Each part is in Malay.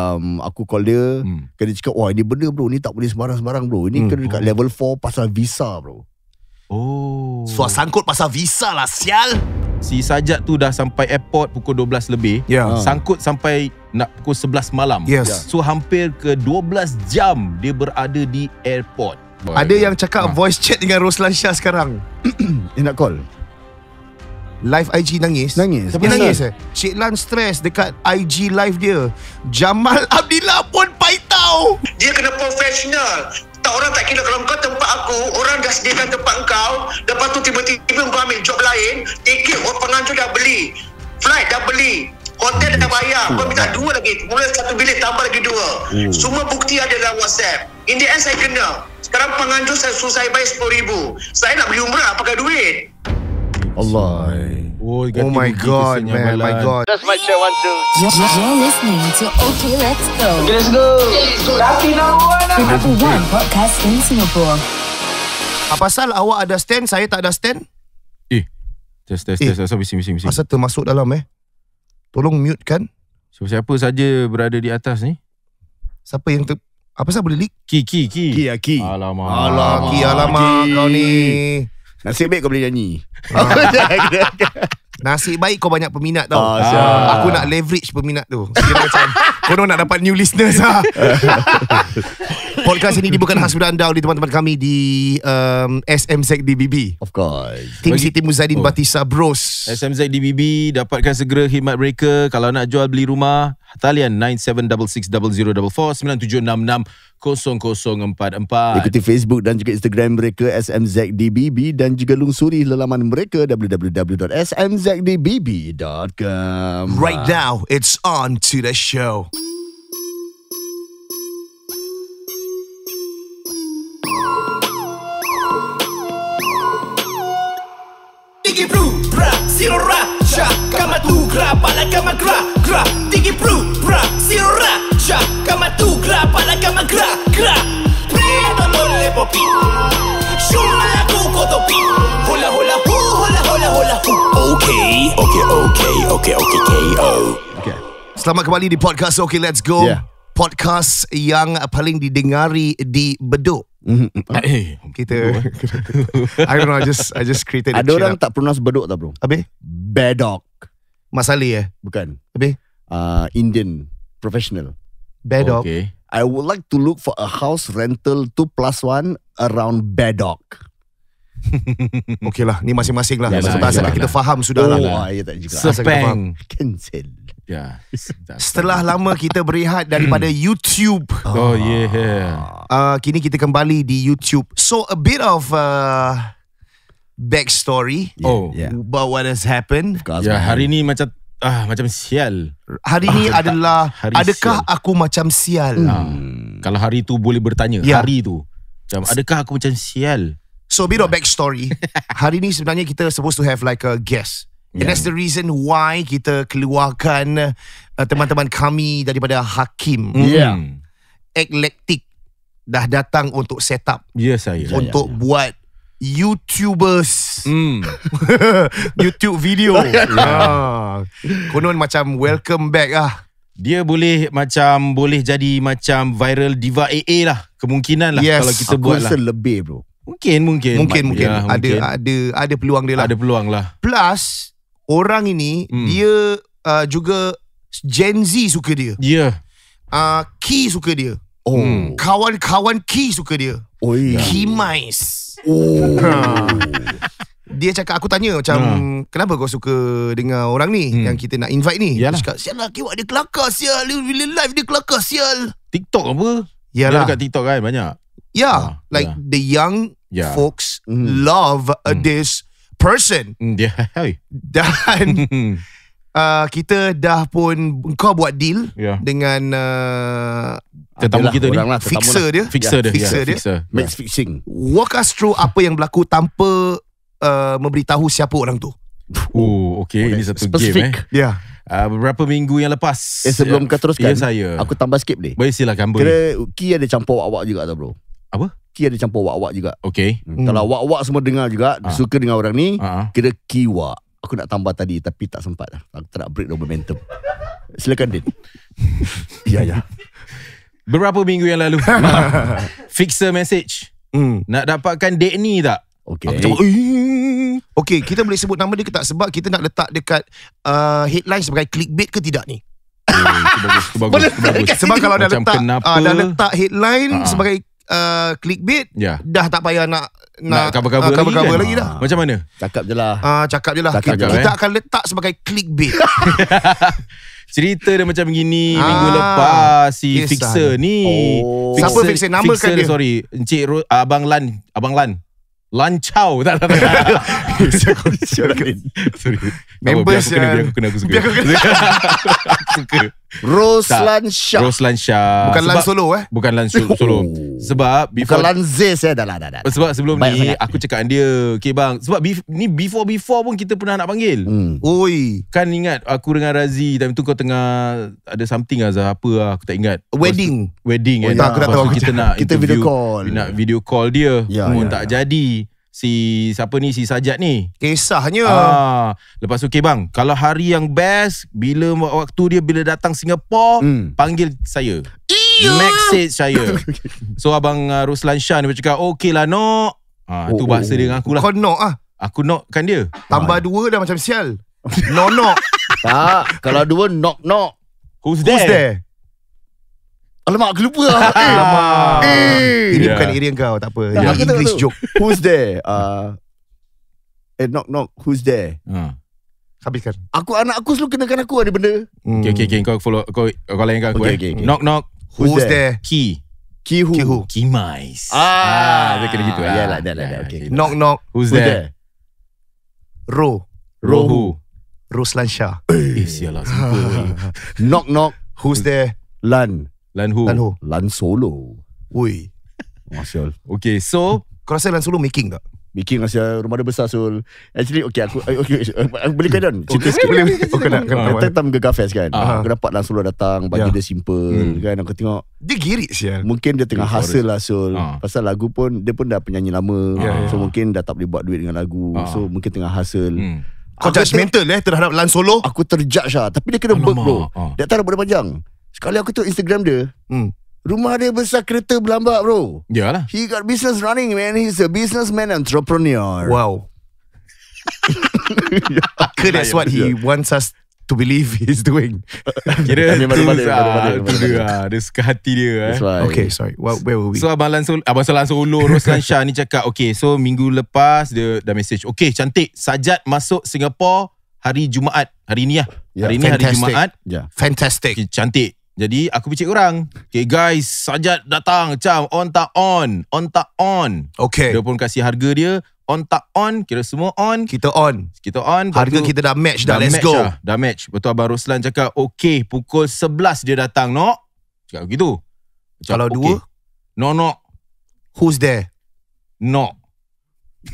um, aku call dia hmm. kena cakap wah ini benda bro ini tak boleh sembarang-sembarang bro ini hmm. kena dekat hmm. level 4 pasal visa bro oh suas sangkut pasal visa lah sial si sajak tu dah sampai airport pukul 12 lebih yeah. Ya. uh. sangkut sampai nak pukul 11 malam yes. yeah. so hampir ke 12 jam dia berada di airport Boy. ada yang cakap ha. voice chat dengan Roslan Shah sekarang dia nak call live IG nangis. Nangis. Siapa nangis eh? Cik Lan stres dekat IG live dia. Jamal Abdillah pun paitau. Dia kena profesional. Tak orang tak kira kalau kau tempat aku, orang dah sediakan tempat kau. Lepas tu tiba-tiba kau ambil job lain, tiket orang penganjur dah beli. Flight dah beli. Hotel dah bayar. Kau minta dua lagi. mulai satu bilik tambah lagi dua. Hmm. Semua bukti ada dalam WhatsApp. In the end saya kenal. Sekarang penganjur saya suruh saya bayar RM10,000. Saya nak beli umrah pakai duit. Allah. Oh, oh my god, man. Malan. My god. Just my check one, two. You're listening to OK Let's Go. OK Let's Go. Rapi number one. Ah. Number one podcast in Singapore. Apa ah, pasal awak ada stand, saya tak ada stand? Eh. Test, test, eh. test. Asal bising, bising, bising. Asal termasuk dalam eh. Tolong mute kan. So, siapa saja berada di atas ni? Siapa yang ter... Apa sah boleh leak? Ki, ki, ki. Ki, ya, ki. Alamak. Alamak, ki, alamak kau ni. Nasib baik kau boleh nyanyi ah. Nasib baik kau banyak peminat tau oh, ah, sure. Ah. Aku nak leverage peminat tu Kau nak dapat new listeners lah Podcast ini dibuat khas untuk anda oleh teman-teman kami di um, DBB. Of course. Tim Siti Muzadin oh. Batisa Bros. DBB dapatkan segera khidmat mereka. Kalau nak jual beli rumah, talian 97660449760044. Ikuti Facebook dan juga Instagram mereka SMZ DBB dan juga lungsuri laman mereka www.smzdbb.com. Right now, it's on to the show. Siro Raja Kama tu gra pala kama gra gra Tiki pru bra, Siro Raja Kama tu gra pala kama gra gra Prieta mo popi shuma la kuko to Hola hola hu hola hola hola hu Okay okay okay okay okay KO oh. okay. Selamat kembali di podcast Okay Let's Go yeah. Podcast yang paling didengari di Bedok Hey. Mm-hmm. Eh, kita eh. I don't know I just I just created Ada orang tak pronounce beduk tak bro Habis Bedok Masali eh Bukan Habis uh, Indian Professional Bedok okay. I would like to look for a house rental 2 plus 1 Around Bedok Okay lah Ni masing-masing lah Sebab yeah, nah, nah, kita faham sudah lah Oh ya tak juga Sepeng Cancel Ya. Setelah lama kita berehat daripada hmm. YouTube. Oh yeah. uh, kini kita kembali di YouTube. So a bit of uh, backstory. Oh. Yeah. About what has happened? Ya, yeah, hari ni macam ah macam sial. Hari ni ah, adalah hari adakah sial. aku macam sial? Hmm. hmm. Kalau hari tu boleh bertanya yeah. hari tu. Macam adakah aku macam sial? So a bit of backstory. hari ni sebenarnya kita supposed to have like a guest. Yeah. that's the reason why kita keluarkan uh, teman-teman kami daripada Hakim. Mm. Yeah. Eclectic dah datang untuk set up. Ya yes, saya. Untuk yeah, yeah. buat YouTubers mm. YouTube video yeah. Ya. Konon macam welcome back lah Dia boleh macam Boleh jadi macam viral diva AA lah Kemungkinan lah yes. Kalau kita Aku buat lah Aku lebih bro Mungkin mungkin Mungkin mungkin, ya, mungkin. Ada, ada, ada peluang dia lah Ada peluang lah Plus orang ini hmm. dia uh, juga Gen Z suka dia. Ya. Yeah. Uh, Key suka dia. Oh. Kawan-kawan Key suka dia. Oh iya. Key Mice. Oh. dia cakap aku tanya macam ha. kenapa kau suka dengan orang ni hmm. yang kita nak invite ni? Yalah. Dia cakap sial lah kewak dia kelakar sial. Bila live dia kelakar sial. TikTok apa? Yalah. Dia TikTok kan banyak. Ya. Yeah. Ha. Like yeah. the young yeah. folks mm. love mm. this person. Yeah. Mm, hey. Dan uh, kita dah pun kau buat deal yeah. dengan uh, tetamu kita ni. Lah, lah. fixer dia. Fixer yeah. dia. Fixer yeah. dia. Yeah. Max fixing. Walk us through apa yang berlaku tanpa uh, memberitahu siapa orang tu. Oh, okay. Oh, Ini satu specific. game eh. Yeah. Uh, beberapa minggu yang lepas eh, Sebelum uh, kau teruskan yeah, saya. Aku tambah skip ni. Boleh silakan boleh Kira Ki ada campur awak-awak juga tau bro Apa? Ki ada campur wak-wak juga Okay hmm. Kalau hmm. wak-wak semua dengar juga ha. Suka dengan orang ni ha. Kira Ki wak Aku nak tambah tadi Tapi tak sempat lah. Aku tak nak break the momentum Silakan Din Ya ya Berapa minggu yang lalu Fixer message hmm. Nak dapatkan date ni tak? Okay. Aku cakap, okay, kita boleh sebut nama dia ke tak? Sebab kita nak letak dekat uh, headline sebagai clickbait ke tidak ni? Eh, bagus, bagus, bagus. Sebab kalau dah letak, dah letak headline sebagai Uh, clickbait yeah. dah tak payah nak nak cover-cover lagi, lagi, lagi kan? dah. Ah. Macam mana? Cakap je lah. Uh, cakap je lah. Cakap lah. kita, je, kita eh? akan letak sebagai clickbait. Cerita dia macam begini ah, minggu lepas si kisah. fixer ni. Oh. Fixer, Siapa fixer? Namakan fixer, dia. Sorry. Encik Ro, Abang Lan. Abang Lan. Lan Chow. Tak, tak, tak. siapa siapa eh. aku kena aku suka Roslan Shah Roslan Shah bukan Lan Solo eh bukan Lan Solo oh. sebab bukan Lan Z eh? sebab sebelum ni aku cakap dengan dia okay bang sebab ni before before pun kita pernah nak panggil hmm. oi kan ingat aku dengan Razi time tu kau tengah ada something Azhar apa lah, aku tak ingat wedding wedding eh. oh, eh, kita nak kita video call nak video call dia ya, pun ya, tak ya. jadi si siapa ni si Sajat ni. Kisahnya. Ah, lepas tu okay bang, kalau hari yang best bila waktu dia bila datang Singapore, hmm. panggil saya. Iya. Message saya. so abang uh, Ruslan Shah ni bercakap, okay lah no. Ah, oh, tu bahasa oh. dia dengan aku lah. Kau no ah. Aku no kan dia. Tambah ah. dua dah macam sial. No no tak, kalau dua no no Who's there? Who's there? Alamak aku lupa lah eh. Alamak eh. Ini yeah. bukan area kau Tak apa nah, yeah. English tak, tak, tak. joke Who's there uh, Eh knock knock Who's there hmm. Habiskan Aku anak aku selalu kenakan aku ada benda hmm. Okay okay Kau follow Kau, kau, kau aku okay, eh. okay, okay. Knock knock Who's, who's there? there Key Key who? Key who? Key mice. Ah, ah dia kena gitu. Ah. Yeah, lah, yeah lah, dah. Ya, okay. Knock, knock. Who's, who's there? there? Ro. Ro who? Ruslan Shah. Eh, sialah. Knock, knock. Who's there? Lan. Lan Ho. Lan Ho. Lan Solo. Ui. Masyal. Okay, so. Kau rasa Lan Solo making tak? Making rasa rumah dia besar Sul Actually okay aku eh, okay, eh, eh, Boleh kena on oh, Cerita sikit Boleh Kau nak Kita tengah gegar kan ah. Aku dapat Lan Solo datang Baju ya. dia simple hmm. Kan aku tengok Dia girik sih Mungkin dia tengah hustle lah Sul ah. Pasal lagu pun Dia pun dah penyanyi lama ya, ya. So mungkin dah tak boleh buat duit dengan lagu ah. So mungkin tengah hustle hmm. Kau judgmental eh Terhadap Lan Solo Aku terjudge lah Tapi dia kena work bro Dia tak ada benda panjang Sekali aku tu Instagram dia hmm. Rumah dia besar kereta berlambak bro Yalah He got business running man He's a businessman entrepreneur Wow That's what he wants us to believe he's doing. Kira things are ah, dia lah. Dia suka hati dia. Eh. Okay, sorry. Well, where were we? So, Abang Lan Solo, Abang Solan Solo Roslan Shah ni cakap, okay, so minggu lepas dia dah message. Okay, cantik. Sajat masuk Singapore hari Jumaat. Hari ni lah. Yeah, hari ni hari Jumaat. Yeah. Fantastic. Okay, cantik. Jadi aku picit orang. Okay guys, Sajat datang. Macam on tak on. On tak on. Okay. Dia pun kasih harga dia. On tak on. Kira semua on. Kita on. Kita on. Harga Betul, kita dah match dah. dah let's match go. Lah. Dah match. Betul Abang Roslan cakap, okay pukul 11 dia datang. No. Cakap begitu. Cakap, Kalau okay. dua? No, no. Who's there? No.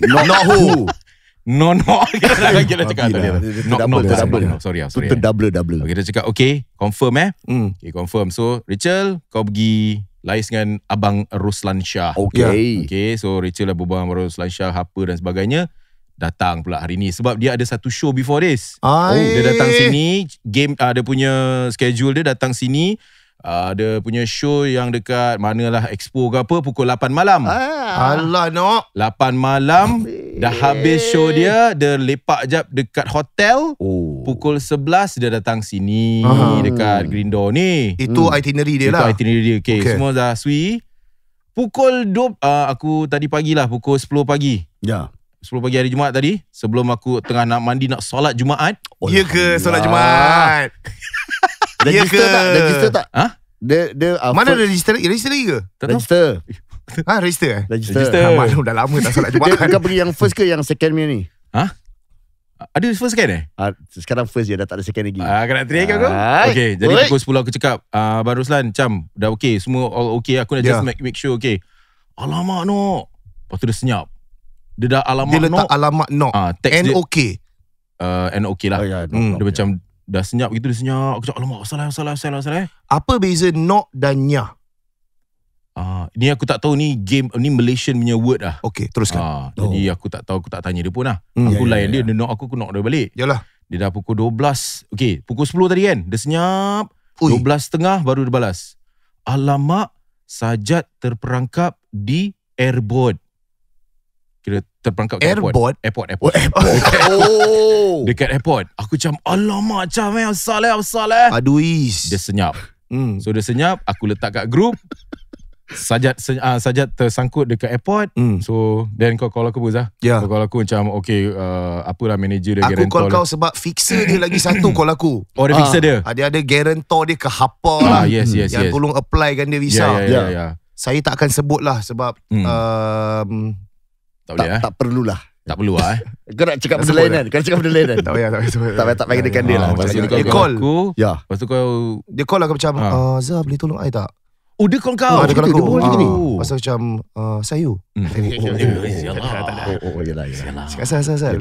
No, not who? No no Kita cakap tadi No no Terdouble Sorry sorry. Terdouble double Kita cakap okay Confirm eh mm. Okay confirm So Rachel Kau pergi Lais dengan Abang Ruslan Shah Okay ya. Okay so Rachel lah berbual Abang Ruslan Shah Apa dan sebagainya Datang pula hari ni Sebab dia ada satu show Before this Ay. Oh, dia datang sini Game uh, Dia punya Schedule dia datang sini uh, Dia punya show Yang dekat Manalah expo ke apa Pukul 8 malam ah. Alah no 8 malam Ay. Dah eh. habis show dia, dia lepak jap dekat hotel. Oh. Pukul 11 dia datang sini Aha. dekat Green Door ni. Itu hmm. itinerary dia lah. Itu itinerary dia. Okay, okay. semua dah sui. Pukul 2, uh, ah, aku tadi pagi lah, pukul 10 pagi. Ya. Yeah. 10 pagi hari Jumaat tadi, sebelum aku tengah nak mandi nak solat Jumaat. Oh, ya ke solat Jumaat? Ya ke? Register tak? Register tak? Ha? Dia, dia, uh, Mana first... register? Register lagi ke? register. Ha register eh? Register. register. Ha, ah, malam dah lama tak solat Jumaat. Kau pergi yang first ke yang second ni? Ha? Ada first kan eh? Ah, sekarang first je dah tak ada second lagi. Ah, kena try ke aku? Okey, jadi Oi. pukul 10 aku cakap, ah Baruslan, Cam, dah okey, semua all okey, aku nak yeah. just make, make sure okey. Alamak no. Lepas dia senyap. Dia dah alamak Dia letak no. alamak no. Ah, text and dia, okay. Uh, and okay lah. Oh, yeah, hmm, dia macam yeah. dah senyap gitu, dia senyap. Aku cakap, alamak, salah, salah, salah, salah. Eh. Apa beza no dan nyah? Ah, ni aku tak tahu ni game ni Malaysian punya word lah. Okey, teruskan. Ah, oh. jadi aku tak tahu aku tak tanya dia pun lah. Hmm. Aku yeah, ya, layan yeah, dia, yeah. dia nak aku aku nak dia balik. Yalah. Dia dah pukul 12. Okey, pukul 10 tadi kan. Dia senyap. Ui. 12.30 baru dia balas. Alamak, sajat terperangkap di airboard. Kira terperangkap di airport. Airport, airport. airport. Oh, airport. oh. Dekat airport. Aku macam, alamak, macam eh, asal eh, asal eh. Aduis. Dia senyap. Hmm. So dia senyap, aku letak kat group. Sajat se, uh, sajat tersangkut dekat airport. Mm. So then kau call aku Buzah. Yeah. Kau call aku macam okay uh, apa lah manager dia guarantor. Aku call kau sebab fixer dia lagi satu call aku. Oh ada uh, fixer ah, dia. Ada ah, ada guarantor dia ke apa lah. Uh, yes yes yang yes. tolong apply kan dia visa. Ya, yeah, yeah, yeah. yeah. Saya tak akan sebut lah sebab mm. um, tak, boleh, tak, eh? tak perlulah. Tak perlu ah. Kau nak cakap benda lain kan? Kau nak cakap benda lain kan? Tak payah, tak payah. Tak payah, tak payah dia lah. Dia call. Ya. Lepas kau... Dia call aku macam, Zah boleh tolong saya tak? Oh dia call kau? Oh, ada call macam ah. ni. Pasal macam, uh, hmm. ya, ya, ya. Oh, oh, lah. Sial lah. Sial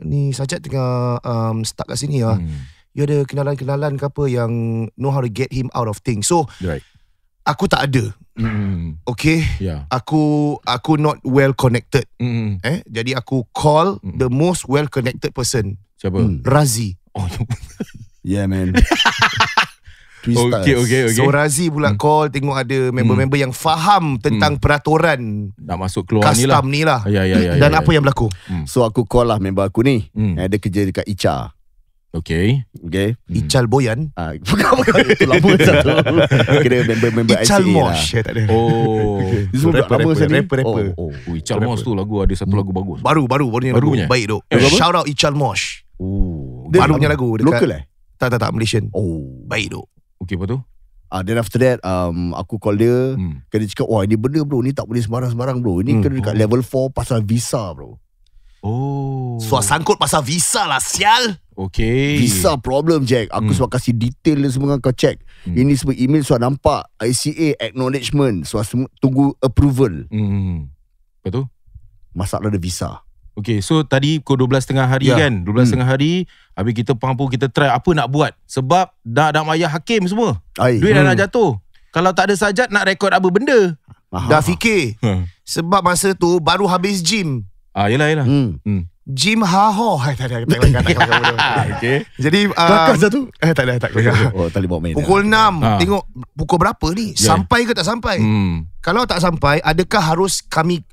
ni Sajat tengah um, stuck kat sini lah. Mm. You ada kenalan-kenalan ke apa yang know how to get him out of things. So, right. aku tak ada. Mm. Okay? Yeah. Aku aku not well connected. Mm. Eh? Jadi aku call mm. the most well connected person. Siapa? Mm. Razi. Oh, yeah man. Okay, okay, okay. So Razi pula hmm. call Tengok ada member-member hmm. yang faham Tentang hmm. peraturan Nak masuk keluar custom ni lah, ni lah. Ya, ya, ya, ya, Dan ya, ya, apa yang berlaku hmm. So aku call lah member aku ni hmm. Ada kerja dekat ICA Okay Okay hmm. Ical Boyan ah, Bukan apa Itulah pun satu Kira member-member ICA Ical lah. Mosh lah. Tak ada Oh Itu rapper, rapper, rapper, rapper, rapper. Oh, oh. Ical Mosh tu lagu Ada satu hmm. lagu bagus Baru baru Baru punya Baik tu Shout out Ical Mosh oh. Baru punya lagu Local eh tak, tak, tak, Malaysian Oh Baik tu Okay, lepas tu? Uh, then after that um, Aku call dia hmm. Kena cakap Wah ini benda bro Ini tak boleh sembarang-sembarang bro Ini hmm. kena dekat oh. level 4 Pasal visa bro Oh Suar sangkut pasal visa lah Sial Okay Visa problem Jack Aku hmm. suar kasih detail dan semua kan, kau check hmm. Ini semua email suar nampak ICA acknowledgement Suar tunggu approval Betul. Hmm. Lepas Masalah ada visa Okay so tadi pukul 12.30 hari ya. kan 12.30 hmm. hari Habis kita pampu kita try apa nak buat Sebab dah nak bayar hakim semua Ay. Duit hmm. dah nak hmm. jatuh Kalau tak ada sajat nak rekod apa benda Aha. Dah fikir hmm. Sebab masa tu baru habis gym Ah, Yelah yelah hmm. hmm. Jim Ha Ho. Hai, tak ada. Okay. Jadi... Um, satu. Eh, tak ada. Tak ada. Oh, tak boleh main. Pukul 6. Ah. Ha. Ah. Tengok pukul berapa ni. Yeah. Sampai ke tak sampai? Hmm. Kalau tak sampai, adakah harus kami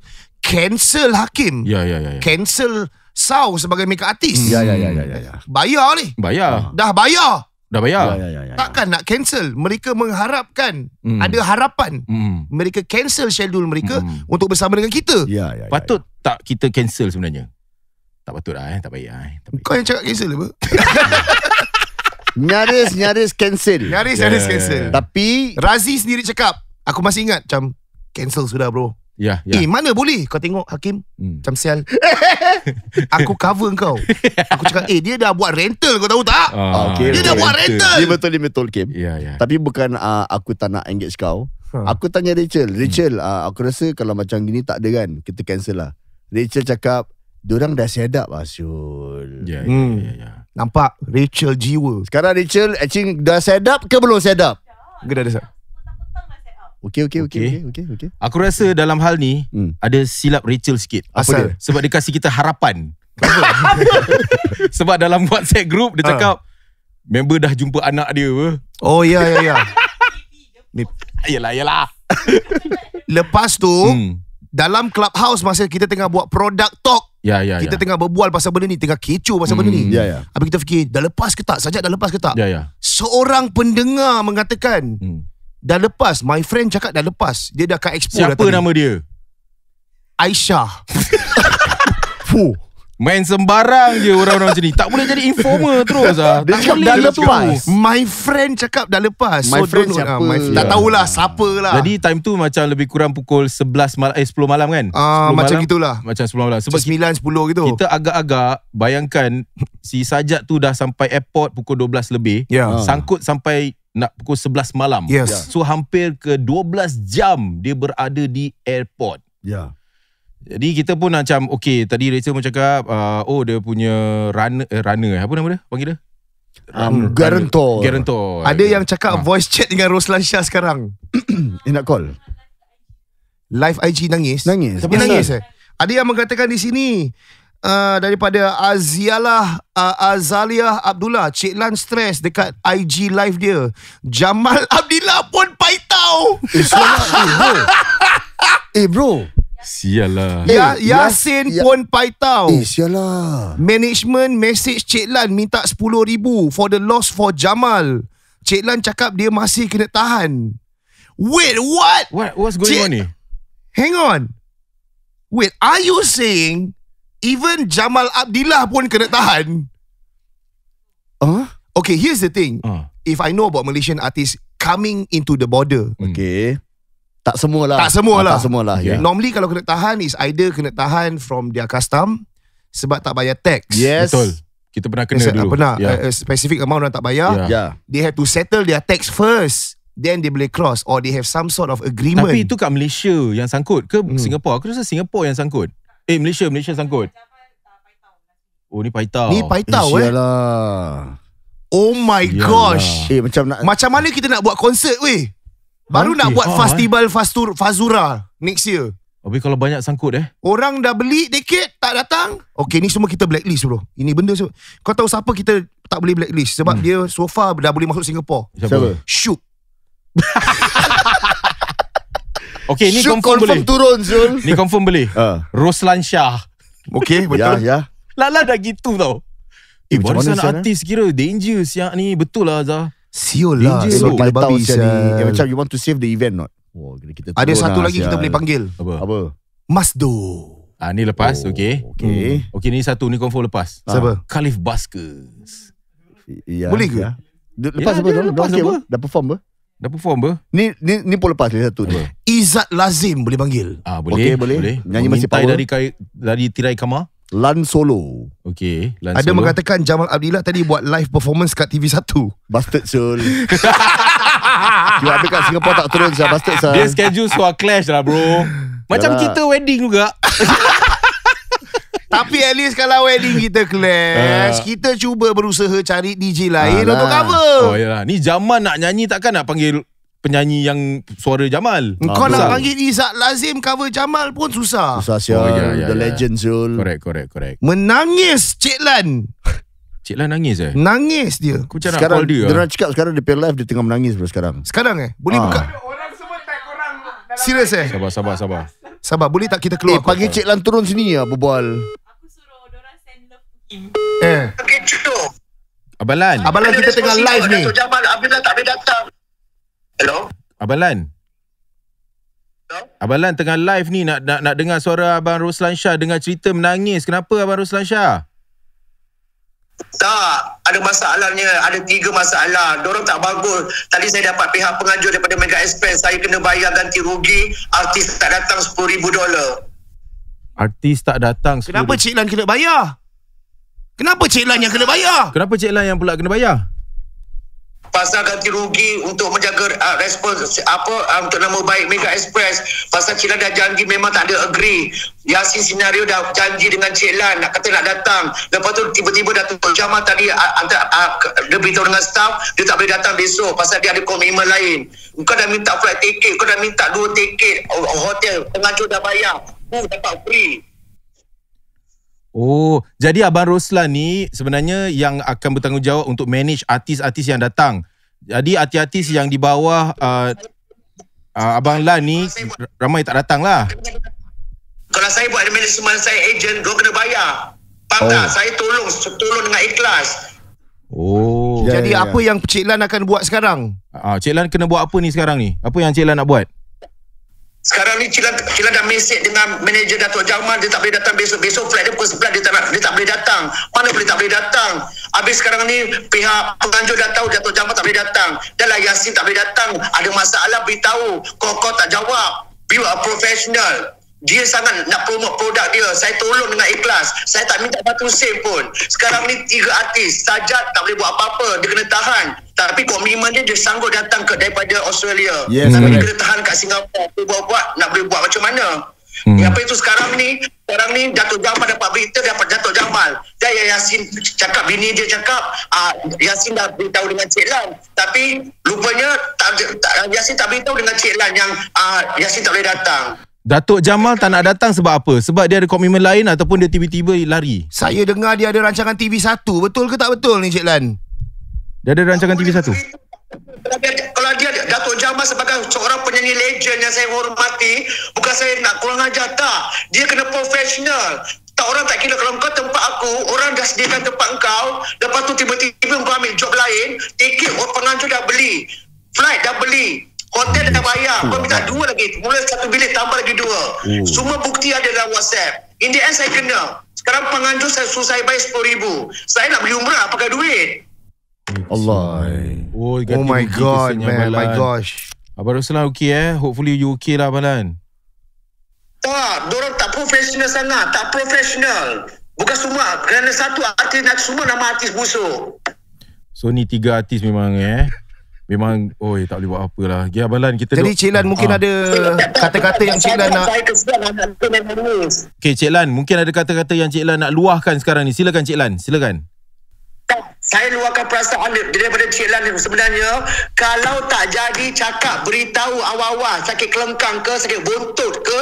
cancel hakim. Ya yeah, ya yeah, ya. Yeah, Cancel Sau sebagai makeup artist. Ya ya ya, ya ya ya Bayar ni. Bayar. Dah bayar. Dah bayar. Ya, ya, ya, ya. Takkan nak cancel. Mereka mengharapkan mm. ada harapan. Mm. Mereka cancel schedule mereka mm. untuk bersama dengan kita. Ya, ya, ya, patut ya, ya. tak kita cancel sebenarnya? Tak patut lah eh, tak bayar. Lah, eh. Tak baik. Kau yang cakap cancel apa? nyaris nyaris cancel. Nyaris yeah. nyaris cancel. Tapi Razi sendiri cakap, aku masih ingat macam cancel sudah bro. Ya, yeah, ya. Eh, mana boleh? Kau tengok Hakim. Macam hmm. sial. aku cover kau. Aku cakap, eh dia dah buat rental kau tahu tak? Ah, okay, dia dah buat rental. Dia betul, dia betul, Kim. Ya, ya. Tapi bukan uh, aku tak nak engage kau. Huh. Ha. Aku tanya Rachel. Hmm. Rachel, hmm. uh, aku rasa kalau macam gini tak ada kan? Kita cancel lah. Rachel cakap, Diorang dah sedap, up lah Syul Ya yeah, ya yeah, hmm. yeah, yeah. Nampak Rachel jiwa Sekarang Rachel Actually dah sedap ke belum sedap? up? Dah Dah Okey okey okey okey okey Aku rasa okay. dalam hal ni hmm. ada silap Rachel sikit. Apa dia? Sebab dia kasi kita harapan. sebab dalam WhatsApp group dia ah. cakap ha. member dah jumpa anak dia apa? Oh ya ya ya. Ni ayalah ayalah. Lepas tu hmm. dalam clubhouse masa kita tengah buat product talk Ya, ya, kita ya. tengah berbual pasal benda ni Tengah kecoh pasal hmm, benda ni hmm. ya, ya. Habis kita fikir Dah lepas ke tak? Sajak dah lepas ke tak? Ya, ya. Seorang pendengar mengatakan hmm. Dah lepas My friend cakap dah lepas Dia dah kat expo Siapa dah nama dia? Aisyah Fuh Main sembarang je orang-orang macam ni Tak boleh jadi informer terus lah Dia tak cakap dah lepas tu. My friend cakap dah lepas My so friend siapa? Ah, my yeah. Tak tahulah siapa lah Jadi time tu macam lebih kurang pukul 11 malam Eh 10 malam kan? Ah, 10 macam gitulah Macam 10 malam Sebab 9, 10 gitu Kita agak-agak Bayangkan Si Sajak tu dah sampai airport pukul 12 lebih yeah. Sangkut sampai nak pukul 11 malam. Yes. Yeah. So hampir ke 12 jam dia berada di airport. Ya. Yeah. Jadi kita pun macam okay tadi Rachel pun cakap uh, oh dia punya eh, runner runner eh, apa nama dia panggil dia? Um, Garanto. Garantor. Ada yang cakap ha. voice chat dengan Roslan Shah sekarang. eh nak call. Live IG nangis. Nangis. Siapa nangis eh? Ada yang mengatakan di sini uh, daripada Azialah uh, ah, Azalia Abdullah Cik Lan stres dekat IG live dia Jamal Abdillah pun paitau eh, suara, eh, hey. eh bro Sialah ya, eh, Yasin ya, pun ya. paitau Eh sialah Management message Cik Lan Minta RM10,000 For the loss for Jamal Cik Lan cakap Dia masih kena tahan Wait what? what what's going Cik... on ni? Hang on Wait are you saying Even Jamal Abdillah pun kena tahan. Huh? Okay, here's the thing. Uh. If I know about Malaysian artist coming into the border. Hmm. Okay. Tak semualah. Tak semualah. Ah, tak semualah. Ya. Yeah. Normally kalau kena tahan is either kena tahan from their custom sebab tak bayar tax. Yes. Betul. Kita pernah kena yes, dulu. Pernah. Yeah. A specific amount orang tak bayar. Yeah. yeah. They have to settle their tax first. Then they boleh cross or they have some sort of agreement. Tapi itu kat Malaysia yang sangkut ke hmm. Singapore? Aku rasa Singapore yang sangkut. Eh Malaysia Malaysia sangkut Oh ni Paitau Ni Paitau eh lah. Oh my Yalah. gosh Eh macam nak Macam mana kita nak buat konsert weh Baru okay. nak buat ah, ah. festival eh. Fastur, Fazura Next year Tapi kalau banyak sangkut eh Orang dah beli dekit Tak datang Okay ni semua kita blacklist bro Ini benda semua Kau tahu siapa kita Tak boleh blacklist Sebab hmm. dia so far Dah boleh masuk Singapore Siapa? siapa? Okay ni confirm, confirm boleh turun Zul Ni confirm boleh uh. Roslan Shah Okay ya, betul Ya ya Lala dah gitu tau Eh, eh macam mana sana eh? artis kira Danger siang ni Betul lah Azhar Siul lah Danger so, kita tahu siang ni eh, Macam you want to save the event not oh, kita Ada satu lah, lagi kita boleh panggil Apa Apa Masdo Ah ni lepas oh, okey. Okey. Hmm. Okey ni satu ni confirm lepas. Ah. Siapa? Khalif Baskers. Ya. Boleh ke? Ya. Lepas ya, apa? Dia dia lepas apa? Dah perform ke? Dah perform ke? Ni ni ni pun lepas ni satu dua. Izat Lazim boleh panggil. Ah boleh okay, boleh. boleh. Nyanyi masih power. Dari kai, dari tirai kamar. Lan Solo. Okay. Lan Ada Solo. mengatakan Jamal Abdillah tadi buat live performance kat TV1. Bastard Soul. Dia ada kat Singapura tak turun saya bastard saya. Dia schedule suar clash lah bro. Macam Yalah. kita wedding juga. Tapi at least kalau wedding kita clash, uh, kita cuba berusaha cari DJ lain alah. untuk cover. Oh iyalah, ni zaman nak nyanyi takkan nak panggil penyanyi yang suara Jamal. Kau ah, nak betul. panggil Izzat Lazim cover Jamal pun susah. Susah siapa? Oh, ya, ya, The ya, legend ya. Zul. Correct, correct, correct. Menangis Cik Lan. Cik Lan nangis eh? Nangis dia. Aku macam sekarang, nak call dia. Dia ah? cakap sekarang dia pay live dia tengah menangis bro sekarang. Sekarang eh? Boleh ah. buka? Orang semua tak orang. Serius eh? Sabar, sabar, sabar. Sabar boleh tak kita keluar Eh pagi Cik Lan turun sini ya berbual Eh. Okey, cuto. Abalan. Abalan kita tengah live ni. Jamal, Abilan tak boleh Hello? Abalan. Hello? Abalan tengah live ni nak nak, nak dengar suara Abang Ruslan Shah dengan cerita menangis. Kenapa Abang Ruslan Shah? Tak, ada masalahnya. Ada tiga masalah. Dorong tak bagus. Tadi saya dapat pihak penganjur daripada Mega Express. Saya kena bayar ganti rugi. Artis tak datang $10,000. Artis tak datang Kenapa Cik Lan kena bayar? Kenapa Cik Lan yang kena bayar? Kenapa Cik Lan yang pula kena bayar? pasal ganti rugi untuk menjaga uh, respon apa uh, untuk nama baik Mega Express pasal Cik Lan dah janji memang tak ada agree Yasin Sinario dah janji dengan Cik Lan nak kata nak datang lepas tu tiba-tiba Datuk Jamal tadi uh, uh, dia beritahu dengan staff dia tak boleh datang besok pasal dia ada komitmen lain kau dah minta flight ticket kau dah minta dua ticket oh, hotel pengacau dah bayar kau dapat free Oh, jadi Abang Roslan ni sebenarnya yang akan bertanggungjawab untuk manage artis-artis yang datang. Jadi artis-artis yang di bawah uh, uh, Abang Lan ni ramai tak datang lah. Kalau saya buat management saya agent, dia kena bayar. Faham oh. tak? Saya tolong, tolong dengan ikhlas. Oh. Ya, jadi yeah, yeah, yeah. apa yang Cik Lan akan buat sekarang? Ah, uh, Cik Lan kena buat apa ni sekarang ni? Apa yang Cik Lan nak buat? Sekarang ni Cila, Cila dah mesej dengan manager datuk Jamal Dia tak boleh datang besok-besok flight dia pukul 11 dia tak, dia tak boleh datang Mana boleh tak boleh datang Habis sekarang ni pihak penganjur dah tahu datuk Jamal tak boleh datang Dan lah Yasin tak boleh datang Ada masalah beritahu Kau kau tak jawab You are professional dia sangat nak promote produk dia Saya tolong dengan ikhlas Saya tak minta batu sim pun Sekarang ni tiga artis saja tak boleh buat apa-apa Dia kena tahan Tapi komitmen dia Dia sanggup datang ke daripada Australia yes, Tapi dia kena tahan kat Singapura aku buat-buat nak boleh buat macam mana hmm. apa itu sekarang ni sekarang ni Dato' Jamal dapat berita dapat Dato' Jamal dan Yasin cakap bini dia cakap uh, Yasin dah beritahu dengan Cik Lan tapi lupanya tak, tak, Yasin tak beritahu dengan Cik Lan yang uh, Yasin tak boleh datang Datuk Jamal tak nak datang sebab apa? Sebab dia ada komitmen lain ataupun dia tiba-tiba lari? Saya dengar dia ada rancangan TV1. Betul ke tak betul ni Cik Lan? Dia ada rancangan TV1? Kalau Datuk Jamal sebagai seorang penyanyi legend yang saya hormati Bukan saya nak kurang ajar tak Dia kena profesional tak orang tak kira kalau kau tempat aku, orang dah sediakan tempat kau. Lepas tu tiba-tiba kau ambil job lain, tiket orang penganjur dah beli. Flight dah beli. Hotel dah bayar. Kau minta hmm. dua lagi. mulai satu bilik tambah lagi dua. Hmm. Semua bukti ada dalam WhatsApp. In the end saya kena. Sekarang penganjur saya susah bayar RM10,000. Saya nak beli umrah pakai duit. Allah. Oh, oh my god man balan. My gosh Abang Ruslan okay eh Hopefully you okay lah Abang Tak Diorang tak professional sangat Tak professional Bukan semua Kerana satu artis nak Semua nama artis busuk So ni tiga artis memang eh Memang Oi tak boleh buat apalah Gia Balan kita Jadi Cik Lan mungkin ada Kata-kata yang Cik Lan nak Okay Cik Lan Mungkin ada kata-kata yang Cik Lan nak luahkan sekarang ni Silakan Cik Lan Silakan saya luahkan perasaan daripada Cik Lan sebenarnya kalau tak jadi cakap beritahu awal-awal sakit kelengkang ke sakit buntut ke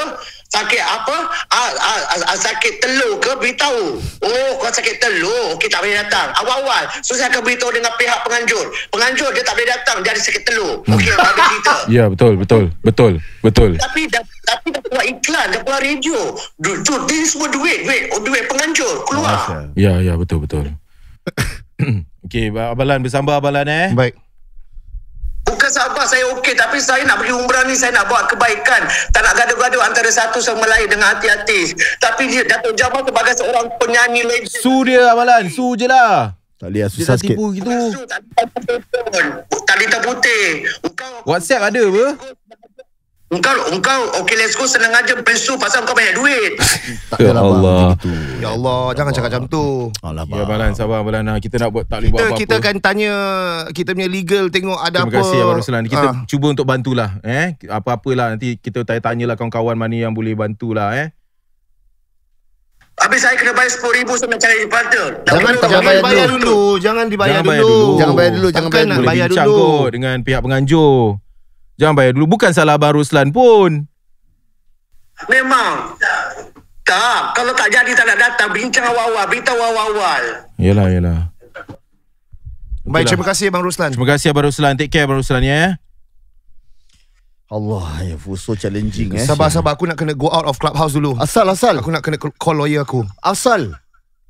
sakit apa a, a, a, a, sakit telur ke beritahu oh kau sakit telur okey tak boleh datang awal-awal so saya akan beritahu dengan pihak penganjur penganjur dia tak boleh datang dia ada sakit telur hmm. okey hmm. ada cerita ya betul betul betul betul tapi tapi dah keluar iklan dah keluar radio tu ini semua duit duit duit penganjur keluar ya ya betul betul Okey, Abalan bersambar Abalan eh. Baik. Bukan Sabah saya okey tapi saya nak pergi umrah ni saya nak buat kebaikan. Tak nak gaduh-gaduh antara satu sama lain dengan hati-hati. Tapi dia Dato' Jabal sebagai seorang penyanyi legend. Su dia Abalan, su je lah. Tak lihat susah dia tak sikit. Tipu gitu. Tak lihat putih. WhatsApp ada apa? Engkau engkau okay, let's go senang aja pesu pasal kau banyak duit. tak ya Allah. ya Allah, jangan Allah. cakap macam tu. Alah, ya Baran, sabar Baran. Kita nak buat tak boleh buat apa-apa. Kita akan tanya kita punya legal tengok ada Terima apa. Terima kasih Abang Ruslan. Kita ha. cuba untuk bantulah. Eh? Apa-apalah nanti kita tanya-tanyalah kawan-kawan mana yang boleh bantulah. Eh? Habis saya kena bayar RM10,000 sampai cari partner. Jangan, jangan, bayar, bayar dulu. dulu. Jangan dibayar jangan dulu. dulu. Jangan bayar dulu. Jangan bayar dulu. Jangan bayar dulu. Jangan bayar dulu. Jangan bayar dulu. Jangan bayar dulu. Bukan salah Abang Ruslan pun. Memang. Tak. Kalau tak jadi tak nak datang. Bincang awal-awal. Bintang awal-awal. Yelah, yelah. Baik, Itulah. terima kasih Abang Ruslan. Terima kasih Abang Ruslan. Take care Abang Ruslan ya. Allah, ya so challenging eh. Sabar-sabar, aku nak kena go out of clubhouse dulu. Asal, asal. Aku nak kena call lawyer aku. Asal.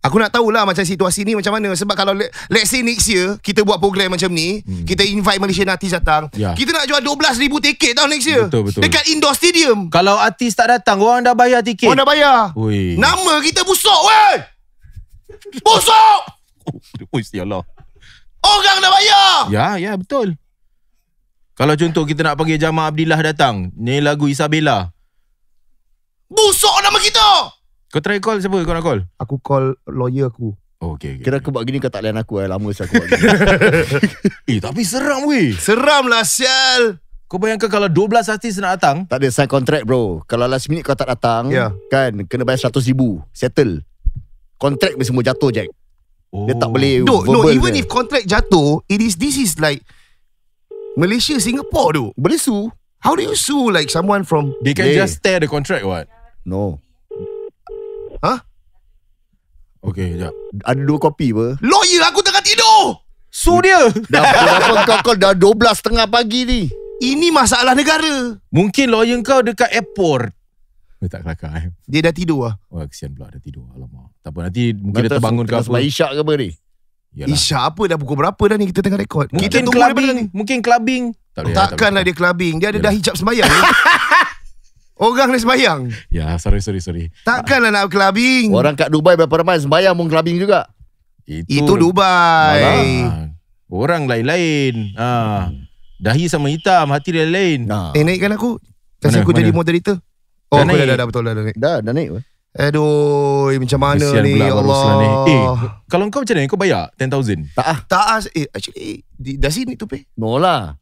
Aku nak tahu lah macam situasi ni macam mana sebab kalau le, let's say next year kita buat program macam ni, hmm. kita invite Malaysian artis datang, yeah. kita nak jual 12000 tiket tau next year. Betul, betul. Dekat indoor stadium. Kalau artis tak datang, orang dah bayar tiket. Orang dah bayar. Ui. Nama kita busuk weh. Busuk. Oh, ya Allah. Orang dah bayar. Ya, ya, betul. Kalau contoh kita nak panggil Jamal Abdillah datang, ni lagu Isabella. Busuk nama kita. Kau try call siapa kau nak call? Aku call lawyer aku. Oh, okay, okay, Kira okay. aku buat gini kau tak layan aku eh. Lama saya aku buat gini. eh, tapi seram weh. Seram lah sial. Kau bayangkan kalau 12 artis nak datang. Tak ada sign contract bro. Kalau last minute kau tak datang. Yeah. Kan, kena bayar 100 ribu. Settle. Contract semua jatuh Jack. Oh. Dia tak boleh oh. no, verbal. No, even dia. if contract jatuh, it is this is like Malaysia, Singapore tu. Boleh sue. How do you sue like someone from... They can hey. just tear the contract what? No. Ha? Okay, sekejap. Ada dua kopi apa? Lawyer, aku tengah tidur! So hmm. dia! Dah berapa kau call? Dah 12 tengah pagi ni. Ini masalah negara. Mungkin lawyer kau dekat airport. Dia tak kelakar eh. Dia dah tidur lah. Oh, kesian pula dah tidur. Alamak. Tak apa, nanti mungkin Lata dia terbangun ke apa. Tengah isyak ke apa ni? Yalah. Isyak apa? Dah pukul berapa dah ni kita tengah rekod? Mungkin clubbing. Mungkin clubbing. Tak oh, takkanlah tak dia clubbing. Dia ada dah hijab sembahyang. Orang ni sembahyang Ya sorry sorry sorry Takkanlah nak clubbing Orang kat Dubai berapa ramai Sembahyang pun clubbing juga Itu, Itu Dubai Alah. Orang lain-lain ha. Dahi sama hitam Hati dia lain ha. Eh naikkan aku Kasi aku jadi moderator Oh dah aku dah, dah, dah betul dah, dah naik Dah dah naik Aduh eh, Macam mana Kesian ni Ya Allah ni. Eh Kalau kau macam mana Kau bayar 10,000 Tak ah Tak ah Eh actually eh, Does he need to pay No lah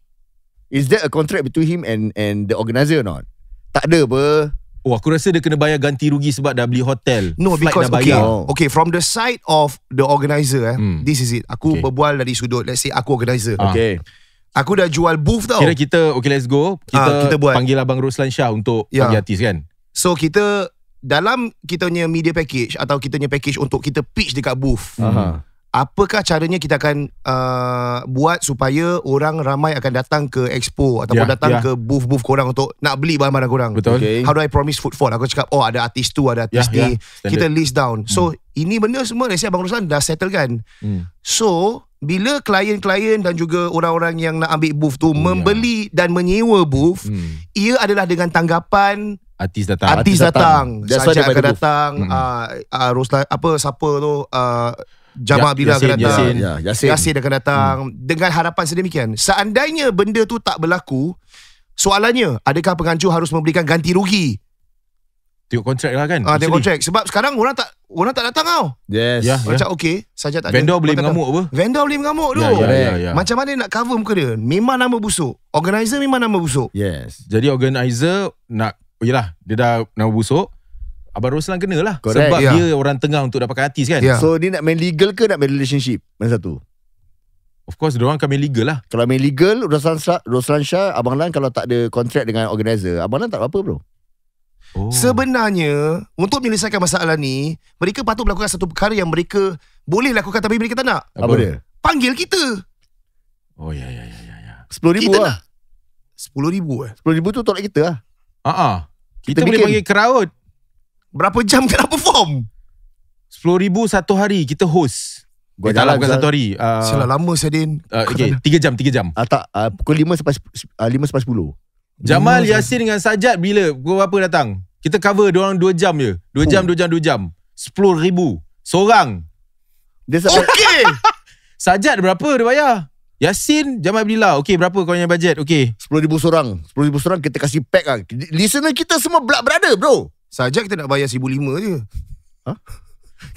Is there a contract between him and and the organizer or not? Tak ada apa. Oh aku rasa dia kena bayar ganti rugi sebab dah beli hotel. No Flight because dah bayar. Okay. from the side of the organizer eh. Hmm. This is it. Aku okay. berbual dari sudut let's say aku organizer. Ah. Okay. Aku dah jual booth tau. Kira kita okay let's go. Kita, uh, kita buat. panggil abang Ruslan Shah untuk yeah. panggil artis kan. So kita dalam kita punya media package atau kita punya package untuk kita pitch dekat booth. Aha. Uh-huh apakah caranya kita akan uh, buat supaya orang ramai akan datang ke expo atau yeah, datang yeah. ke booth-booth korang untuk nak beli barang-barang korang. Betul. Okay. How do I promise footfall? Aku cakap, oh ada artis tu, ada artis ya, ya. ni. Yeah, yeah, kita list down. So, hmm. ini benda semua Rasyid Abang Ruslan dah settle kan? Hmm. So, bila klien-klien dan juga orang-orang yang nak ambil booth tu oh, ya. membeli yeah. dan menyewa booth, hmm. ia adalah dengan tanggapan artis datang artis, artis datang, datang. saja akan datang hmm. uh, ah, uh, ah, Ruslan apa siapa tu uh, Jamal Bila akan datang Yasin. Ya, Yasin. Yasin akan datang hmm. Dengan harapan sedemikian Seandainya benda tu tak berlaku Soalannya Adakah penganjur harus memberikan ganti rugi Tengok kontrak lah kan ah, Tengok kontrak Sebab sekarang orang tak Orang tak datang tau Yes yeah, Macam yeah. okay Saja tak Vendor ada. boleh mengamuk apa Vendor boleh mengamuk tu yeah, yeah, yeah, ya, yeah. Macam mana nak cover muka dia Memang nama busuk Organizer memang nama busuk Yes Jadi organizer Nak Yelah Dia dah nama busuk Abang Roslan kena lah Correct. Sebab yeah. dia orang tengah Untuk dapatkan artis kan yeah. So ni nak main legal ke Nak main relationship Mana satu Of course Mereka akan main legal lah Kalau main legal Roslan, Roslan Shah Abang Lan Kalau tak ada contract Dengan organizer Abang Lan tak apa bro Oh. Sebenarnya Untuk menyelesaikan masalah ni Mereka patut melakukan satu perkara yang mereka Boleh lakukan tapi mereka tak nak Apa, Apa dia? Panggil kita Oh ya ya ya ya, ya. Sepuluh ribu lah. lah Sepuluh ribu eh Sepuluh ribu tu tolak kita lah Ah uh-huh. kita, kita, boleh panggil crowd Berapa jam kita perform? ribu satu hari kita host. Gua eh, tak bukan satu hari. Uh, lah, Selalu ah, lama saya din. Ah, okay, tiga jam, tiga jam. Uh, tak, uh, pukul lima sampai lima sampai sepuluh. Jamal, Yasin dengan Sajad bila? Pukul berapa datang? Kita cover dua dua jam je. Dua oh. jam, dua jam, dua jam. Sepuluh ribu. Seorang. Okay! Sajad berapa dia bayar? Yasin, Jamal Abdillah. Okay, berapa kau punya bajet? Okay. Sepuluh ribu seorang. Sepuluh ribu seorang kita kasih pack lah. Listener kita semua black brother bro. Saja kita nak bayar RM1,500 je Ha?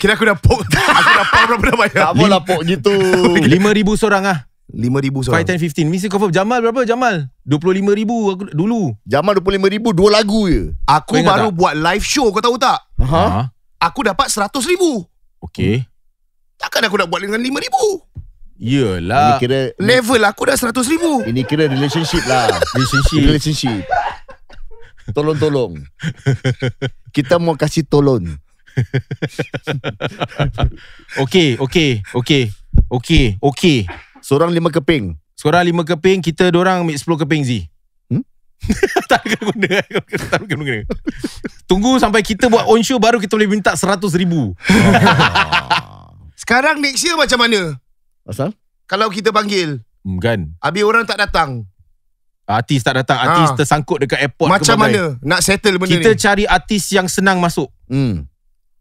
Kira aku dah pok Aku dah pok berapa dah bayar Tak apalah pok gitu RM5,000 seorang ah? RM5,000 seorang 5, 10, 15 Mesti confirm Jamal berapa Jamal? RM25,000 aku dulu Jamal RM25,000 Dua lagu je Aku Kau baru buat live show Kau tahu tak? Ha? Ha? Aku dapat RM100,000 Okay Takkan aku nak buat dengan RM5,000 Yelah Ini kira Level aku dah RM100,000 Ini kira relationship lah Relationship Relationship Tolong-tolong. Kita mau kasih tolong. Okay, okay, okay, okay, okay. Seorang lima keping. Seorang lima keping, kita orang ambil sepuluh keping Z. Hmm? tak akan guna Tak akan guna Tunggu sampai kita buat on show Baru kita boleh minta seratus ribu Sekarang next year macam mana? Asal? Kalau kita panggil hmm, Kan Habis orang tak datang Artis tak datang ha. Artis ha. tersangkut dekat airport Macam mana nak settle benda kita ni Kita cari artis yang senang masuk hmm.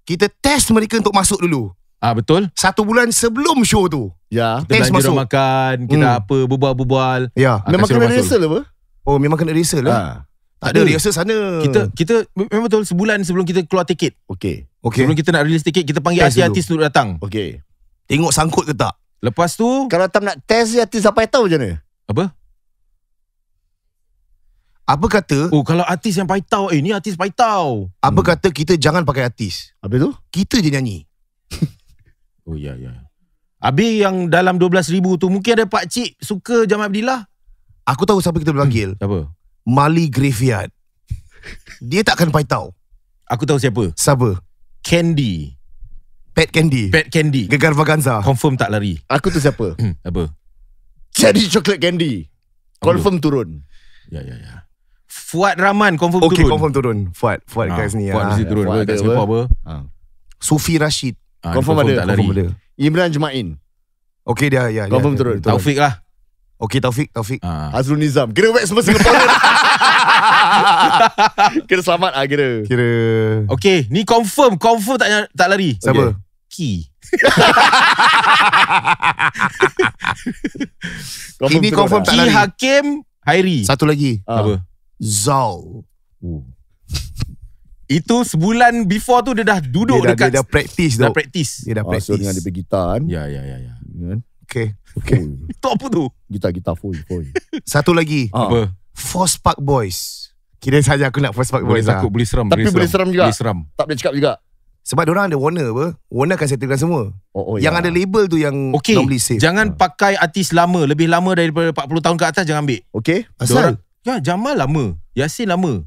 Kita test mereka untuk masuk dulu Ah ha, Betul Satu bulan sebelum show tu Ya Kita test belanja makan Kita hmm. apa bubal-bubal. ya. Ha, memang kena rehearsal apa? Oh memang kena rehearsal lah ha. Tak ada rehearsal sana Kita kita Memang betul Sebulan sebelum kita keluar tiket okay. okay Sebelum kita nak release tiket Kita panggil test artis-artis dulu. untuk datang Okay Tengok sangkut ke tak Lepas tu Kalau tak nak test Artis sampai tahu macam mana Apa? Apa kata Oh kalau artis yang paitau Eh ni artis paitau Apa hmm. kata kita jangan pakai artis Apa tu? Kita je nyanyi Oh ya ya Habis yang dalam ribu tu Mungkin ada pak cik suka Jamal Abdillah Aku tahu siapa kita panggil hmm. Siapa? Mali Graveyard Dia takkan paitau Aku tahu siapa Siapa? Candy Pet Candy Pet Candy Gegar Vaganza Confirm tak lari Aku tu siapa? Hmm, apa? Jadi chocolate Candy oh. Confirm oh, turun Ya ya ya Fuad Rahman confirm okay, turun. Okay, confirm turun. Fuad, Fuad ha, ah. ni. Fuad ah. mesti ha. turun. Fuad kat Singapore apa? Ha. Sufi Rashid. Ha, confirm, confirm, ada. Confirm ada. Imran Jemain. Okay, dia. Ya, ya confirm dia, ya, turun. Ya, Taufik lah. Okay, Taufik. Taufik. Ha. Azrul Nizam. Kira baik semua Singapore. kira selamat lah, kira. Kira. Okay, ni confirm. Confirm tak tak lari. Siapa? Okay. Ki. Kini confirm, confirm tak lari. Ki Hakim Hairi. Satu lagi. Ha. Apa? Zal. Oh. Itu sebulan before tu dia dah duduk dia dah, dekat. Dia dah practice tu. Dah practice. Dia dah ah, practice. Oh, so dengan dia bergitar Ya, ya, ya. ya. okey. Okay. Itu apa tu? Gitar-gitar full, full. Satu lagi. Ha. Apa? Force Park Boys. Kira saja aku nak Force Park Boys lah. Takut seram. Tapi boleh seram, juga. Boleh seram. Tak boleh cakap juga. Sebab orang ada Warner apa? Warner akan settlekan semua. Oh, oh, yang ya. ada label tu yang okay. normally safe. Jangan ha. pakai artis lama. Lebih lama daripada 40 tahun ke atas, jangan ambil. Okay. Asal? Diorang, Ya, Jamal lama. Yasin lama.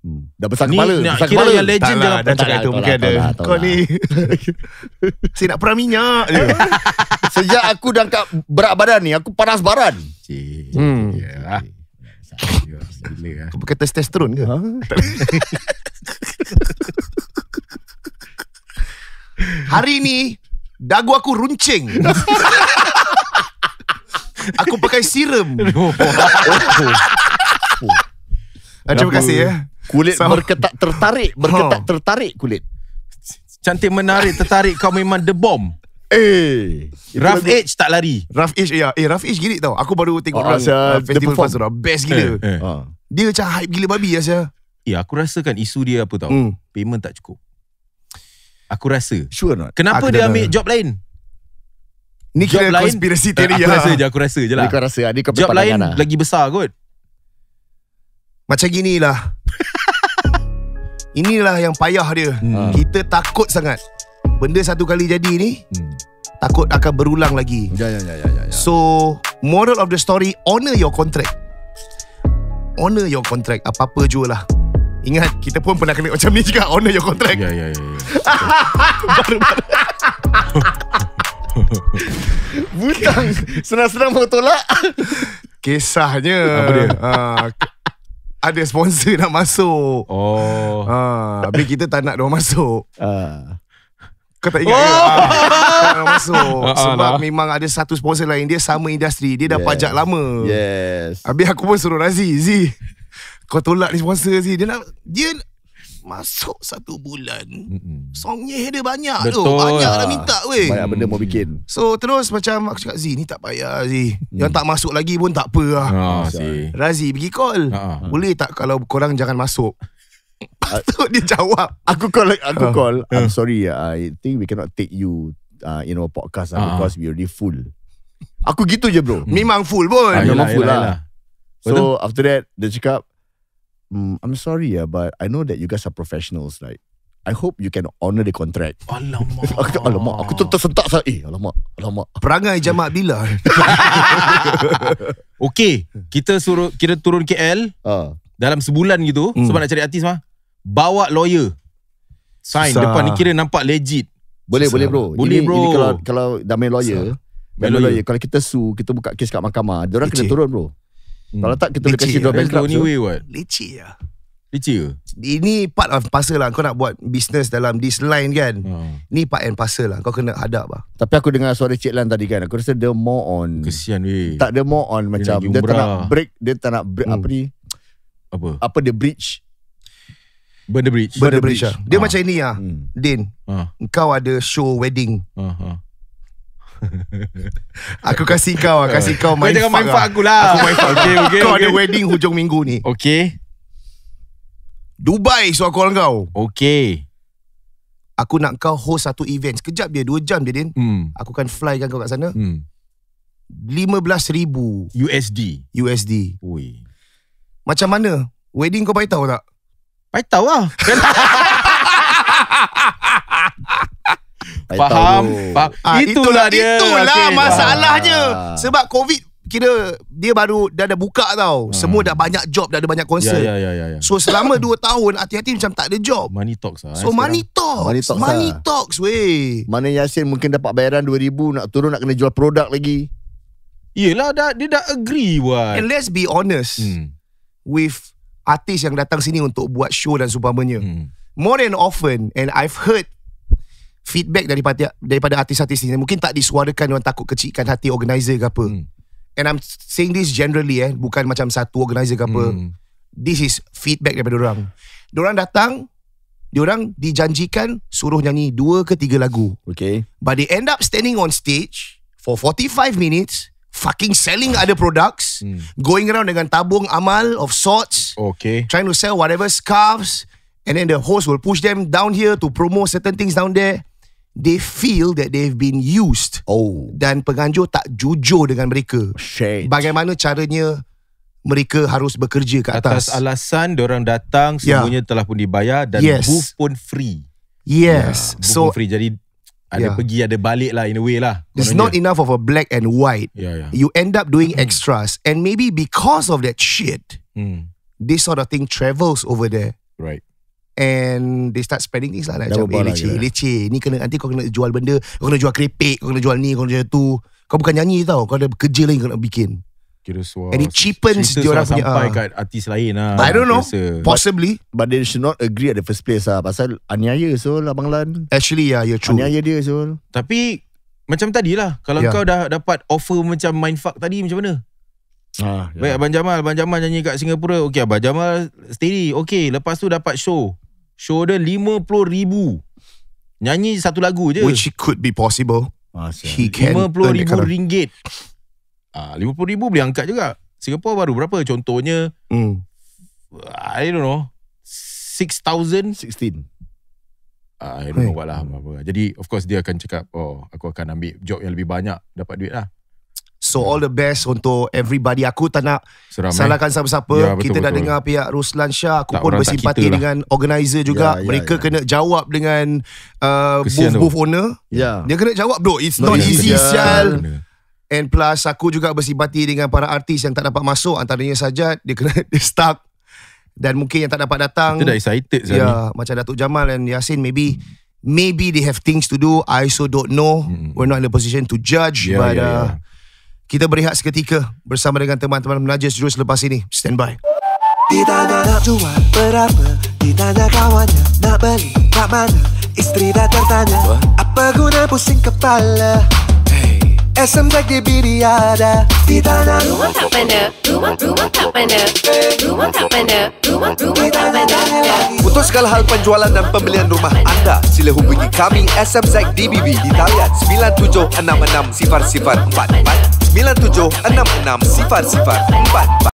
Hmm. Dah besar ni, kepala besar kira kepala. yang legend Tak lah, Dah cakap itu lah, mungkin ada lah, Kau ni Saya nak perah minyak Sejak aku dah angkat Berat badan ni Aku panas baran Cik hmm. ah. Kau pakai testosterone ke? Ha? Hari ni Dagu aku runcing Aku pakai serum oh, oh, oh. Ah, Terima kasih ya Kulit so, berketak tertarik Berketak huh. Ha. tertarik kulit Cantik menarik tertarik Kau memang the bomb Eh, Rough Edge tak lari. Rough Edge ya. Eh, Rough Edge gila tau. Aku baru tengok oh, ah, Rasa ya, ah, the Fazura best gila. Eh, eh. Dia macam hype gila babi Rasa. Ya, ya, aku rasa kan isu dia apa tau. Hmm. Payment tak cukup. Aku rasa. Sure not. Kenapa aku dia ambil know. job lain? Ni kira lain, konspirasi eh, teori Aku ha. rasa je Aku rasa je lah ah, Ni rasa lah kau Job lain lah. lagi besar kot Macam lah. Inilah yang payah dia hmm. hmm. Kita takut sangat Benda satu kali jadi ni hmm. Takut akan berulang lagi ya, ya, ya, ya, ya. ya. So Moral of the story Honor your contract Honor your contract Apa-apa jualah Ingat Kita pun pernah kena macam ni juga Honor your contract Ya ya ya, ya. Baru-baru Butang Senang-senang mau tolak Kisahnya Apa dia? Ha, ada sponsor nak masuk Oh ha, Habis kita tak nak dia masuk uh. Kau tak ingat oh. ke? Ha, masuk uh, Sebab nah. memang ada satu sponsor lain Dia sama industri Dia dah yes. pajak lama Yes Habis aku pun suruh Razi Zee kau tolak ni sponsor si dia nak dia Masuk satu bulan mm-hmm. Songnya header banyak Betul tu Banyak lah. minta weh Banyak benda mau bikin So terus macam Aku cakap Zee ni tak payah Zee hmm. Yang tak masuk lagi pun tak apa lah oh, Razi pergi call uh-huh. Boleh tak kalau korang jangan masuk Patut dia jawab Aku call Aku uh, call I'm sorry I think we cannot take you uh, In our podcast uh-huh. Because we already full Aku gitu je bro Memang full pun ah, Memang full yelah, lah yelah. So after that Dia cakap mm, I'm sorry yeah, but I know that you guys are professionals, right? I hope you can honor the contract. Alamak. aku, alamak. Aku tu tersentak sah. Eh, alamak. Alamak. Perangai jamak bila? okay. Kita suruh kita turun KL. Uh. Ah. Dalam sebulan gitu. Hmm. Sebab nak cari artis mah. Bawa lawyer. Sign. Susah. Depan ni kira nampak legit. Boleh, Susah. boleh bro. Boleh ini, bro. Ini kalau, kalau dah main lawyer. Main lawyer. lawyer. Kalau kita su, kita buka kes kat mahkamah. Orang kena turun bro. Hmm. Kalau tak kita boleh kasi dua eh? bank club ni way what? Leci ya. Lah. Leci Ini part of parcel lah kau nak buat business dalam this line kan. Hmm. Ni part and parcel lah kau kena hadap lah. Tapi aku dengar suara Cik Lan tadi kan aku rasa dia more on kesian we. Tak dia more on dia macam dia tak nak break dia tak nak break hmm. apa ni? Apa? Apa the bridge? Burn the bridge. Burn the bridge. Burn the bridge. Ah. Dia ah. macam ni ah. Hmm. Din. Ah. Kau ada show wedding. Ah. ah. aku kasih kau Kasih kau main fuck main aku lah Aku main fuck okay, okay, Kau okay. ada wedding hujung minggu ni Okay Dubai so aku call kau Okay Aku nak kau host satu event Sekejap dia dua jam dia Din hmm. Aku kan fly kan kau kat sana hmm. 15,000 USD USD Ui. Macam mana Wedding kau paitau tak Paitau lah faham, faham. Ha, itulah, itulah dia itulah okay. masalahnya ha. sebab covid kira dia baru dah ada buka tau ha. semua dah banyak job dah ada banyak konsert ya, ya, ya, ya, ya. so selama 2 tahun hati-hati macam tak ada job money talks lah eh, so sekarang. money talks money talks, money talks, lah. talks weh mana Yasin mungkin dapat bayaran 2000 nak turun nak kena jual produk lagi Yelah dah, dia dah agree buat And let's be honest hmm. With artis yang datang sini untuk buat show dan sumpamanya hmm. More than often And I've heard feedback daripada daripada artis-artis ni mungkin tak disuarakan dengan takut kecikkan hati organizer ke apa. Hmm. And I'm saying this generally eh bukan macam satu organizer ke apa. Hmm. This is feedback daripada orang. Orang datang orang dijanjikan suruh nyanyi dua ke tiga lagu. Okay. But they end up standing on stage for 45 minutes, fucking selling other products, hmm. going around dengan tabung amal of sorts, okay. trying to sell whatever scarves, and then the host will push them down here to promote certain things down there they feel that they've been used. Oh. Dan penganjur tak jujur dengan mereka. Shit. Bagaimana caranya mereka harus bekerja ke atas. Atas alasan orang datang ya. semuanya yeah. telah pun dibayar dan yes. booth pun free. Yes. Yeah, booth so, free. Jadi ada yeah. pergi ada balik lah in a way lah. It's not enough of a black and white. Yeah, yeah. You end up doing mm. extras and maybe because of that shit, mm. this sort of thing travels over there. Right. And they start spreading things lah Dah Macam eh leceh lah. leceh Ni kena nanti kau kena jual benda Kau kena jual keripik Kau kena jual ni Kau kena jual tu Kau bukan nyanyi tau Kau ada kerja lain kau nak bikin Kira suara And it cheapens dia orang punya Sampai uh, kat artis lain lah I don't know kerasa. Possibly but, but, they should not agree at the first place lah Pasal aniaya so lah Bang Lan Actually yeah you're true Aniaya dia so Tapi Macam tadi lah. Kalau yeah. kau dah dapat offer macam mindfuck tadi macam mana Ah, ya. Baik Abang Jamal Abang Jamal nyanyi kat Singapura Okay Abang Jamal Steady Okay Lepas tu dapat show show dia 50 ribu nyanyi satu lagu je which could be possible Masa. Ah, he can 50 ribu kind of... ringgit ah, uh, 50 ribu boleh angkat juga Singapore baru berapa contohnya hmm. I don't know 6,000 16 Uh, I don't know what lah Jadi of course dia akan cakap Oh aku akan ambil job yang lebih banyak Dapat duit lah So hmm. all the best untuk everybody aku tak nak Seramai. Eh? salahkan siapa-siapa. Ya, betul, kita betul. dah dengar pihak Ruslan Shah aku tak pun bersimpati lah. dengan organizer juga. Ya, ya, Mereka ya. kena jawab dengan uh, booth booth owner. Ya. Dia kena jawab bro. It's not, not easy sial. And plus aku juga bersimpati dengan para artis yang tak dapat masuk antaranya saja dia kena dia stuck dan mungkin yang tak dapat datang. Kita dah excited Ya, ni. macam Datuk Jamal dan Yasin maybe hmm. maybe they have things to do. I so don't know. Hmm. We're not in a position to judge yeah, but yeah, ya. uh, kita berehat seketika bersama dengan teman-teman Menajis Jurus lepas ini. Stand by. Tidak ada nak jual berapa Ditanya kawannya nak beli kat mana Isteri dah tertanya Apa guna pusing kepala SM Greg dia biri ada Di tanah Rumah tak pernah Rumah, rumah tak pernah Rumah tak pernah Rumah, rumah tak pernah Untuk segala hal penjualan dan pembelian rumah anda Sila hubungi kami SMZ DBB Di talian 9766 sifar sifar 44 9766 sifar sifar